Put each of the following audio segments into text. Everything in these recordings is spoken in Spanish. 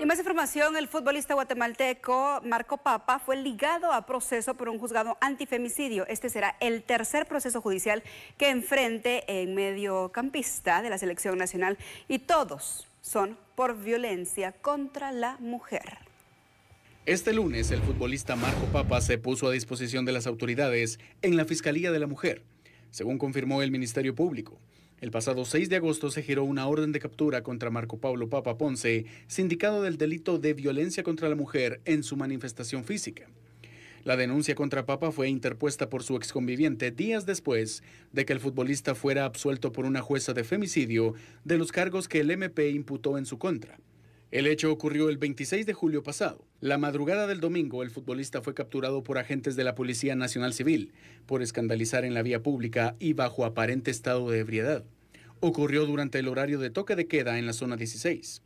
Y más información, el futbolista guatemalteco Marco Papa fue ligado a proceso por un juzgado antifemicidio. Este será el tercer proceso judicial que enfrente en mediocampista de la selección nacional y todos son por violencia contra la mujer. Este lunes, el futbolista Marco Papa se puso a disposición de las autoridades en la Fiscalía de la Mujer, según confirmó el Ministerio Público. El pasado 6 de agosto se giró una orden de captura contra Marco Pablo Papa Ponce, sindicado del delito de violencia contra la mujer en su manifestación física. La denuncia contra Papa fue interpuesta por su exconviviente días después de que el futbolista fuera absuelto por una jueza de femicidio de los cargos que el MP imputó en su contra. El hecho ocurrió el 26 de julio pasado. La madrugada del domingo, el futbolista fue capturado por agentes de la Policía Nacional Civil por escandalizar en la vía pública y bajo aparente estado de ebriedad. Ocurrió durante el horario de toque de queda en la zona 16.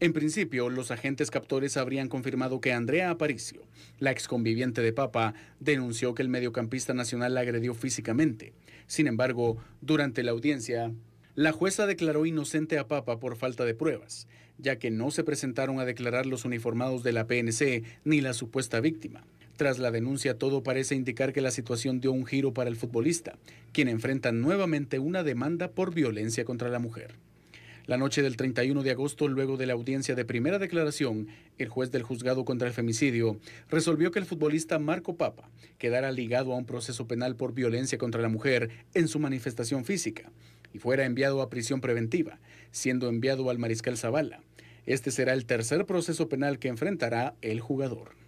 En principio, los agentes captores habrían confirmado que Andrea Aparicio, la exconviviente de Papa, denunció que el mediocampista nacional la agredió físicamente. Sin embargo, durante la audiencia, la jueza declaró inocente a Papa por falta de pruebas, ya que no se presentaron a declarar los uniformados de la PNC ni la supuesta víctima. Tras la denuncia, todo parece indicar que la situación dio un giro para el futbolista, quien enfrenta nuevamente una demanda por violencia contra la mujer. La noche del 31 de agosto, luego de la audiencia de primera declaración, el juez del juzgado contra el femicidio resolvió que el futbolista Marco Papa quedara ligado a un proceso penal por violencia contra la mujer en su manifestación física y fuera enviado a prisión preventiva, siendo enviado al mariscal Zavala. Este será el tercer proceso penal que enfrentará el jugador.